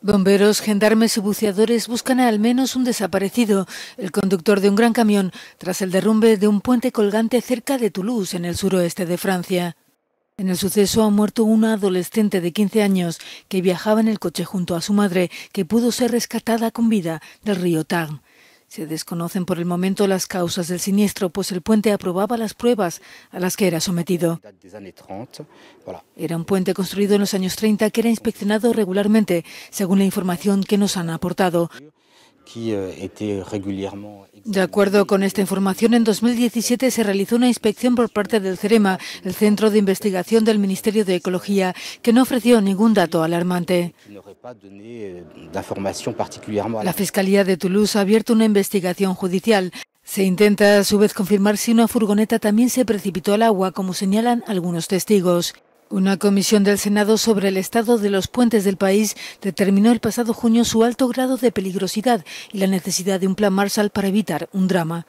Bomberos, gendarmes y buceadores buscan al menos un desaparecido, el conductor de un gran camión, tras el derrumbe de un puente colgante cerca de Toulouse, en el suroeste de Francia. En el suceso ha muerto una adolescente de 15 años que viajaba en el coche junto a su madre, que pudo ser rescatada con vida del río Tarn. Se desconocen por el momento las causas del siniestro, pues el puente aprobaba las pruebas a las que era sometido. Era un puente construido en los años 30 que era inspeccionado regularmente, según la información que nos han aportado. Euh, de acuerdo con esta información, en 2017 se realizó una inspección por parte del CEREMA, el Centro de Investigación del Ministerio de Ecología, que no ofreció ningún dato alarmante. Euh, La Fiscalía de Toulouse ha abierto una investigación judicial. Se intenta a su vez confirmar si una furgoneta también se precipitó al agua, como señalan algunos testigos. Una comisión del Senado sobre el estado de los puentes del país determinó el pasado junio su alto grado de peligrosidad y la necesidad de un plan Marshall para evitar un drama.